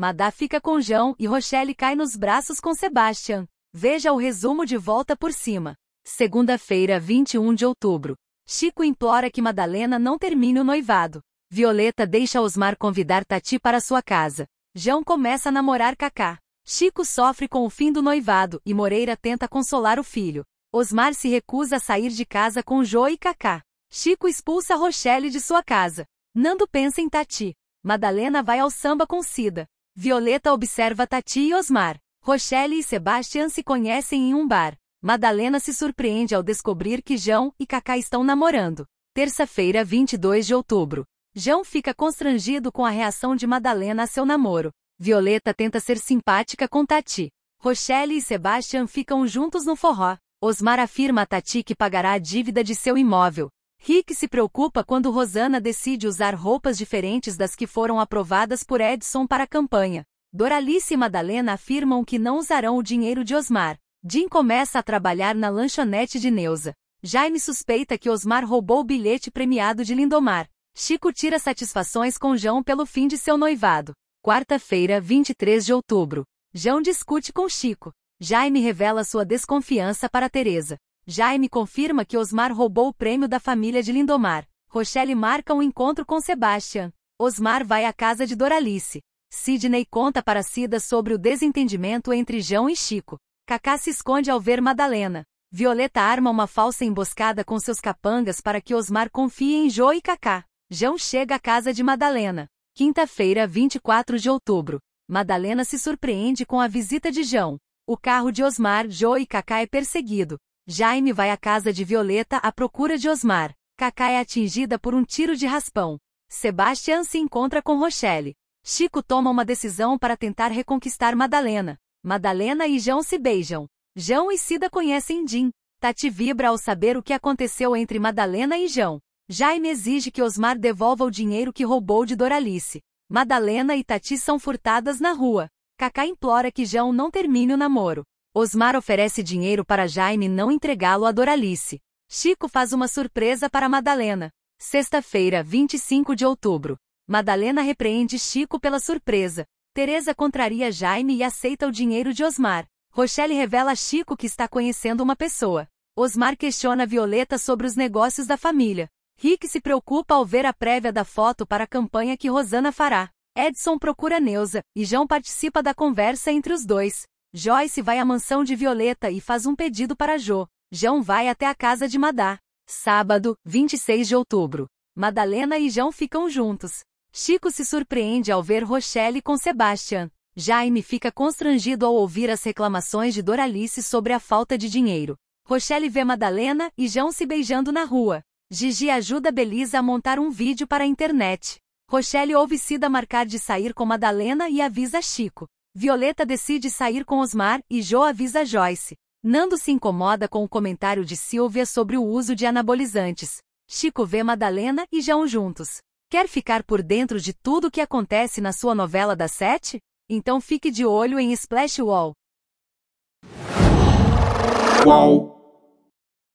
Madá fica com João e Rochelle cai nos braços com Sebastian. Veja o resumo de volta por cima. Segunda-feira, 21 de outubro. Chico implora que Madalena não termine o noivado. Violeta deixa Osmar convidar Tati para sua casa. João começa a namorar Cacá. Chico sofre com o fim do noivado e Moreira tenta consolar o filho. Osmar se recusa a sair de casa com Jo e Cacá. Chico expulsa Rochelle de sua casa. Nando pensa em Tati. Madalena vai ao samba com Cida. Violeta observa Tati e Osmar. Rochelle e Sebastian se conhecem em um bar. Madalena se surpreende ao descobrir que João e Cacá estão namorando. Terça-feira, 22 de outubro. João fica constrangido com a reação de Madalena a seu namoro. Violeta tenta ser simpática com Tati. Rochelle e Sebastian ficam juntos no forró. Osmar afirma a Tati que pagará a dívida de seu imóvel. Rick se preocupa quando Rosana decide usar roupas diferentes das que foram aprovadas por Edson para a campanha. Doralice e Madalena afirmam que não usarão o dinheiro de Osmar. Jim começa a trabalhar na lanchonete de Neuza. Jaime suspeita que Osmar roubou o bilhete premiado de Lindomar. Chico tira satisfações com João pelo fim de seu noivado. Quarta-feira, 23 de outubro. João discute com Chico. Jaime revela sua desconfiança para Teresa. Jaime confirma que Osmar roubou o prêmio da família de Lindomar. Rochelle marca um encontro com Sebastian. Osmar vai à casa de Doralice. Sidney conta para Cida sobre o desentendimento entre João e Chico. Cacá se esconde ao ver Madalena. Violeta arma uma falsa emboscada com seus capangas para que Osmar confie em João e Cacá. João chega à casa de Madalena. Quinta-feira, 24 de outubro. Madalena se surpreende com a visita de João. O carro de Osmar, Joe e Cacá é perseguido. Jaime vai à casa de Violeta à procura de Osmar. Kaká é atingida por um tiro de raspão. Sebastian se encontra com Rochelle. Chico toma uma decisão para tentar reconquistar Madalena. Madalena e João se beijam. João e Cida conhecem Jim. Tati vibra ao saber o que aconteceu entre Madalena e João. Jaime exige que Osmar devolva o dinheiro que roubou de Doralice. Madalena e Tati são furtadas na rua. Kaká implora que João não termine o namoro. Osmar oferece dinheiro para Jaime não entregá-lo a Doralice. Chico faz uma surpresa para Madalena. Sexta-feira, 25 de outubro. Madalena repreende Chico pela surpresa. Teresa contraria Jaime e aceita o dinheiro de Osmar. Rochelle revela a Chico que está conhecendo uma pessoa. Osmar questiona Violeta sobre os negócios da família. Rick se preocupa ao ver a prévia da foto para a campanha que Rosana fará. Edson procura Neuza, e João participa da conversa entre os dois. Joyce vai à mansão de Violeta e faz um pedido para Jo. João vai até a casa de Madá. Sábado, 26 de outubro. Madalena e João ficam juntos. Chico se surpreende ao ver Rochelle com Sebastian. Jaime fica constrangido ao ouvir as reclamações de Doralice sobre a falta de dinheiro. Rochelle vê Madalena e João se beijando na rua. Gigi ajuda Belisa a montar um vídeo para a internet. Rochelle ouve Cida marcar de sair com Madalena e avisa Chico. Violeta decide sair com Osmar e Jo avisa Joyce. Nando se incomoda com o comentário de Silvia sobre o uso de anabolizantes. Chico vê Madalena e João juntos. Quer ficar por dentro de tudo o que acontece na sua novela das sete? Então fique de olho em Splash Wall.